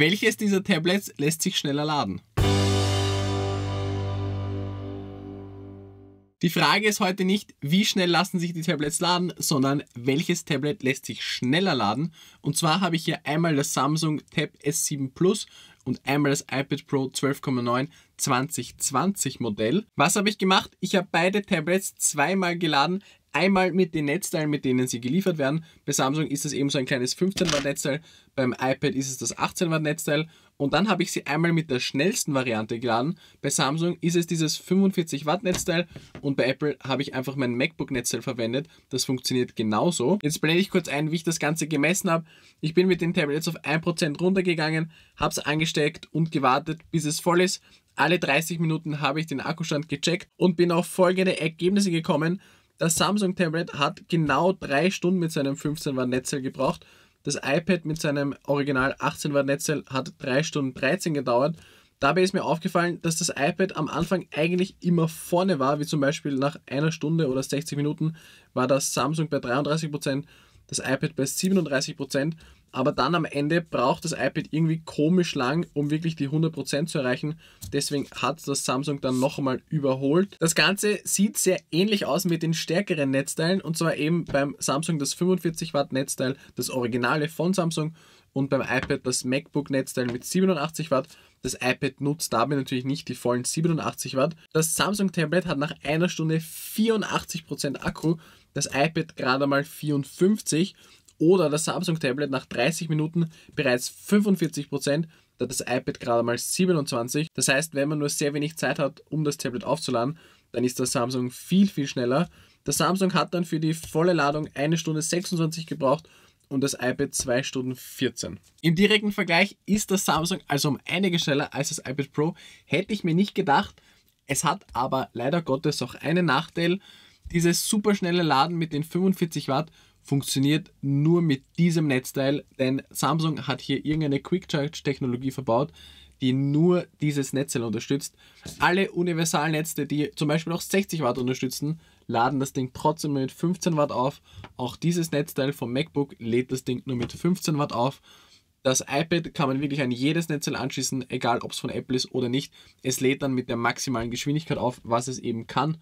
Welches dieser Tablets lässt sich schneller laden? Die Frage ist heute nicht, wie schnell lassen sich die Tablets laden, sondern welches Tablet lässt sich schneller laden. Und zwar habe ich hier einmal das Samsung Tab S7 Plus und einmal das iPad Pro 12,9 2020 Modell. Was habe ich gemacht? Ich habe beide Tablets zweimal geladen einmal mit den Netzteilen, mit denen sie geliefert werden. Bei Samsung ist das eben so ein kleines 15 Watt Netzteil, beim iPad ist es das 18 Watt Netzteil und dann habe ich sie einmal mit der schnellsten Variante geladen. Bei Samsung ist es dieses 45 Watt Netzteil und bei Apple habe ich einfach mein MacBook Netzteil verwendet. Das funktioniert genauso. Jetzt blende ich kurz ein, wie ich das Ganze gemessen habe. Ich bin mit den Tablets auf 1% runtergegangen, habe es angesteckt und gewartet, bis es voll ist. Alle 30 Minuten habe ich den Akkustand gecheckt und bin auf folgende Ergebnisse gekommen. Das Samsung Tablet hat genau drei Stunden mit seinem 15 Watt Netzteil gebraucht. Das iPad mit seinem original 18 Watt Netzteil hat 3 Stunden 13 gedauert. Dabei ist mir aufgefallen, dass das iPad am Anfang eigentlich immer vorne war, wie zum Beispiel nach einer Stunde oder 60 Minuten war das Samsung bei 33%, das iPad bei 37% aber dann am Ende braucht das iPad irgendwie komisch lang, um wirklich die 100% zu erreichen. Deswegen hat das Samsung dann noch einmal überholt. Das Ganze sieht sehr ähnlich aus mit den stärkeren Netzteilen und zwar eben beim Samsung das 45 Watt Netzteil, das Originale von Samsung und beim iPad das MacBook Netzteil mit 87 Watt. Das iPad nutzt dabei natürlich nicht die vollen 87 Watt. Das Samsung Tablet hat nach einer Stunde 84% Akku, das iPad gerade mal 54 oder das Samsung Tablet nach 30 Minuten bereits 45 Prozent da das iPad gerade mal 27. Das heißt, wenn man nur sehr wenig Zeit hat, um das Tablet aufzuladen, dann ist das Samsung viel, viel schneller. Das Samsung hat dann für die volle Ladung 1 Stunde 26 gebraucht und das iPad 2 Stunden 14. Im direkten Vergleich ist das Samsung also um einige schneller als das iPad Pro. Hätte ich mir nicht gedacht. Es hat aber leider Gottes auch einen Nachteil. Dieses superschnelle Laden mit den 45 Watt funktioniert nur mit diesem Netzteil, denn Samsung hat hier irgendeine Quick Charge Technologie verbaut, die nur dieses Netzteil unterstützt. Alle Universalnetze, die zum Beispiel auch 60 Watt unterstützen, laden das Ding trotzdem mit 15 Watt auf. Auch dieses Netzteil vom MacBook lädt das Ding nur mit 15 Watt auf. Das iPad kann man wirklich an jedes Netzteil anschließen, egal ob es von Apple ist oder nicht. Es lädt dann mit der maximalen Geschwindigkeit auf, was es eben kann.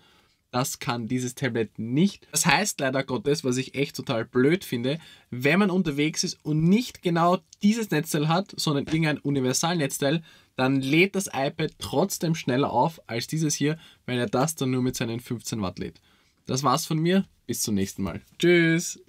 Das kann dieses Tablet nicht. Das heißt leider Gottes, was ich echt total blöd finde, wenn man unterwegs ist und nicht genau dieses Netzteil hat, sondern irgendein Universalnetzteil, dann lädt das iPad trotzdem schneller auf als dieses hier, weil er das dann nur mit seinen 15 Watt lädt. Das war's von mir. Bis zum nächsten Mal. Tschüss.